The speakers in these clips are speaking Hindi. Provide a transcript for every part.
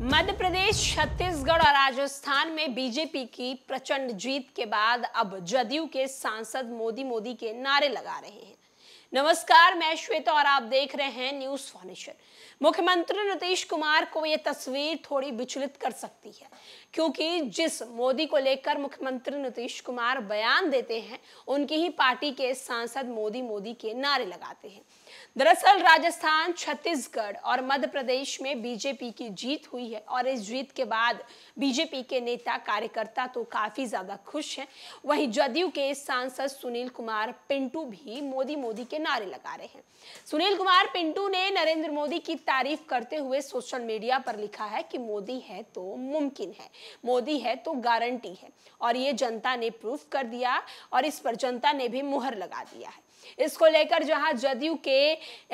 मध्य प्रदेश छत्तीसगढ़ और राजस्थान में बीजेपी की प्रचंड जीत के बाद अब जदयू के सांसद मोदी मोदी के नारे लगा रहे हैं नमस्कार मैं श्वेता और आप देख रहे हैं न्यूज फॉर्नेशन मुख्यमंत्री नीतीश कुमार को ये तस्वीर थोड़ी विचलित कर सकती है क्योंकि जिस मोदी को लेकर मुख्यमंत्री नीतीश कुमार बयान देते हैं उनकी ही पार्टी के सांसद मोदी मोदी के नारे लगाते हैं दरअसल राजस्थान छत्तीसगढ़ और मध्य प्रदेश में बीजेपी की जीत हुई है और इस जीत के बाद बीजेपी के नेता कार्यकर्ता तो काफी ज्यादा खुश हैं वहीं जदयू के सांसद सुनील कुमार पिंटू भी मोदी मोदी के नारे लगा रहे हैं सुनील कुमार पिंटू ने नरेंद्र मोदी की तारीफ करते हुए सोशल मीडिया पर लिखा है कि मोदी है तो मुमकिन है मोदी है तो गारंटी है और ये जनता ने प्रूफ कर दिया और इस पर जनता ने भी मुहर लगा दिया है इसको लेकर जहां जदयू के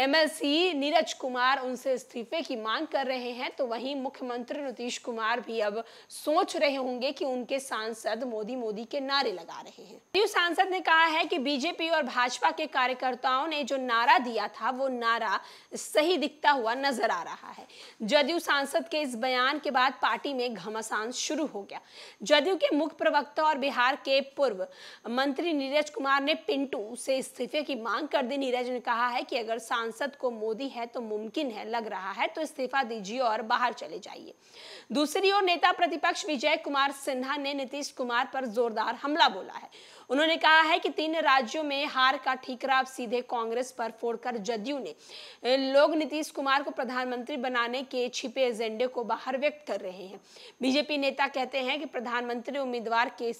एमएलसी नीरज कुमार उनसे इस्तीफे की मांग कर रहे हैं तो वहीं मुख्यमंत्री नीतीश कुमार भी अब सोच रहे होंगे कि उनके सांसद मोदी मोदी के नारे लगा रहे हैं जदयू सांसद ने कहा है कि बीजेपी और भाजपा के कार्यकर्ताओं ने जो नारा दिया था वो नारा सही दिखता हुआ नजर आ रहा है जदयू सांसद के इस बयान के बाद पार्टी में घमासान शुरू हो गया जदयू के मुख्य प्रवक्ता और बिहार के पूर्व मंत्री नीरज कुमार ने पिंटू से इस्तीफे इस्तीफे की मांग कर दी नीरज ने कहा है कि अगर सांसद को मोदी है तो मुमकिन है लग रहा है तो इस्तीफा दीजिए और बाहर चले जाइए दूसरी ओर नेता प्रतिपक्ष विजय कुमार सिन्हा ने नीतीश कुमार पर जोरदार हमला बोला है उन्होंने कहा है कि तीन राज्यों में हार का ठीकरा अब सीधे कांग्रेस पर फोड़कर जदयू ने लोग नीतीश कुमार को प्रधानमंत्री बनाने के छिपे एजेंडे को बाहर व्यक्त कर रहे हैं बीजेपी नेता कहते हैं कि प्रधानमंत्री उम्मीदवार के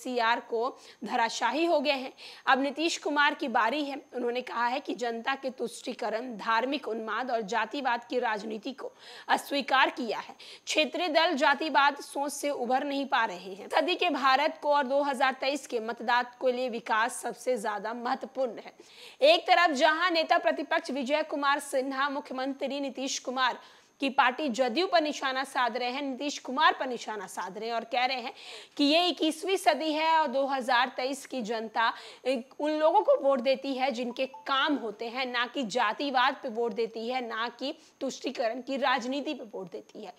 को धराशाही हो गए हैं अब नीतीश कुमार की बारी है उन्होंने कहा है कि जनता के तुष्टिकरण धार्मिक उन्माद और जातिवाद की राजनीति को अस्वीकार किया है क्षेत्रीय दल जातिवाद सोच से उभर नहीं पा रहे हैं सदी के भारत को और 2023 के मतदाता को लिए विकास सबसे ज्यादा महत्वपूर्ण है एक तरफ जहां नेता प्रतिपक्ष विजय कुमार सिन्हा मुख्यमंत्री नीतीश कुमार कि पार्टी जदयू पर निशाना साध रहे हैं नीतीश कुमार पर निशाना साध रहे हैं और कह रहे हैं कि ये इक्कीसवीं सदी है और 2023 की जनता उन लोगों को वोट देती है जिनके काम होते हैं ना कि जातिवाद पे वोट देती है ना कि तुष्टिकरण की राजनीति पे वोट देती है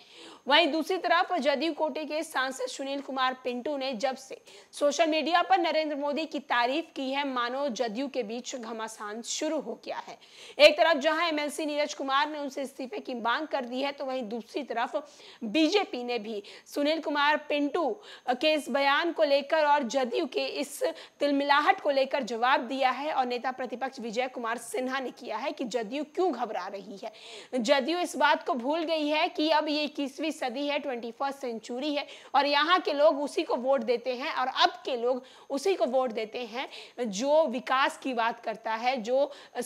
वहीं दूसरी तरफ जदयू कोटे के सांसद सुनील कुमार पिंटू ने जब से सोशल मीडिया पर नरेंद्र मोदी की तारीफ की है मानो जदयू के बीच घमासान शुरू हो गया है एक तरफ जहां एमएलसी नीरज कुमार ने उनसे इस्तीफे की मांग कर कर दी है तो वहीं दूसरी तरफ बीजेपी ने भी सुनील कुमार पिंटू के इस बयान को लेकर और जदयू के इस तिलमिलाहट को लेकर जवाब दिया है और नेता प्रतिपक्ष विजय कुमार सिन्हा ने किया है कि जदयू क्यों घबरा रही है जदयू इस बात को भूल गई है कि अब ये इक्कीसवीं सदी है ट्वेंटी सेंचुरी है और यहाँ के लोग उसी को वोट देते हैं और अब के लोग उसी को वोट देते हैं जो विकास की बात करता है जो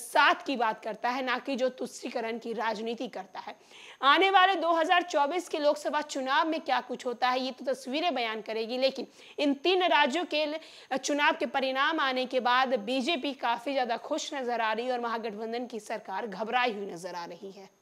साथ की बात करता है ना कि जो तुष्टिकरण की राजनीति करता है आने वाले 2024 के लोकसभा चुनाव में क्या कुछ होता है ये तो तस्वीरें बयान करेगी लेकिन इन तीन राज्यों के चुनाव के परिणाम आने के बाद बीजेपी काफी ज्यादा खुश नजर आ रही है और महागठबंधन की सरकार घबराई हुई नजर आ रही है